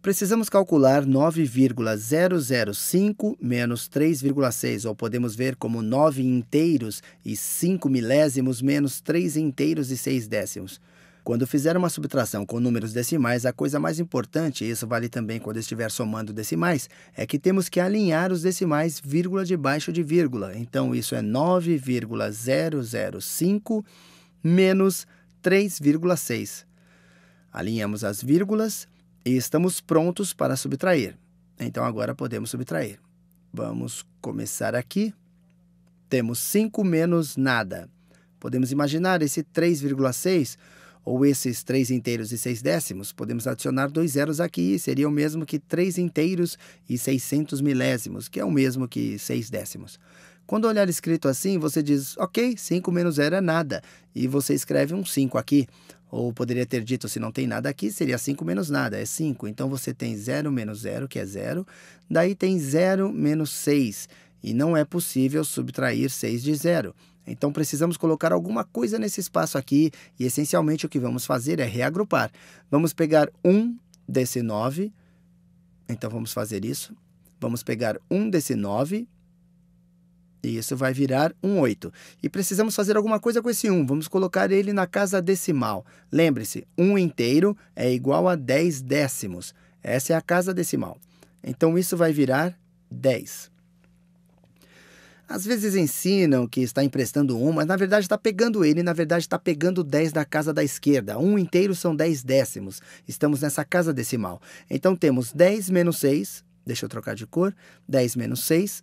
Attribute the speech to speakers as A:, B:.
A: Precisamos calcular 9,005 menos 3,6, ou podemos ver como 9 inteiros e 5 milésimos menos 3 inteiros e 6 décimos. Quando fizer uma subtração com números decimais, a coisa mais importante, e isso vale também quando estiver somando decimais, é que temos que alinhar os decimais vírgula debaixo de vírgula. Então, isso é 9,005 menos 3,6. Alinhamos as vírgulas e estamos prontos para subtrair. Então agora podemos subtrair. Vamos começar aqui. Temos 5 menos nada. Podemos imaginar esse 3,6 ou esses 3 inteiros e 6 décimos. Podemos adicionar dois zeros aqui, e seria o mesmo que 3 inteiros e 600 milésimos, que é o mesmo que 6 décimos. Quando olhar escrito assim, você diz, ok, 5 menos 0 é nada, e você escreve um 5 aqui. Ou poderia ter dito, se não tem nada aqui, seria 5 menos nada, é 5. Então você tem 0 menos 0, que é 0. Daí tem 0 menos 6. E não é possível subtrair 6 de 0. Então precisamos colocar alguma coisa nesse espaço aqui. E essencialmente o que vamos fazer é reagrupar. Vamos pegar 1 um desse 9. Então vamos fazer isso. Vamos pegar 1 um desse 9 isso vai virar um 8. E precisamos fazer alguma coisa com esse 1. Vamos colocar ele na casa decimal. Lembre-se, 1 inteiro é igual a 10 décimos. Essa é a casa decimal. Então, isso vai virar 10. Às vezes ensinam que está emprestando 1, mas na verdade está pegando ele, na verdade está pegando 10 da casa da esquerda. 1 inteiro são 10 décimos. Estamos nessa casa decimal. Então temos 10 menos 6, deixa eu trocar de cor, 10 menos 6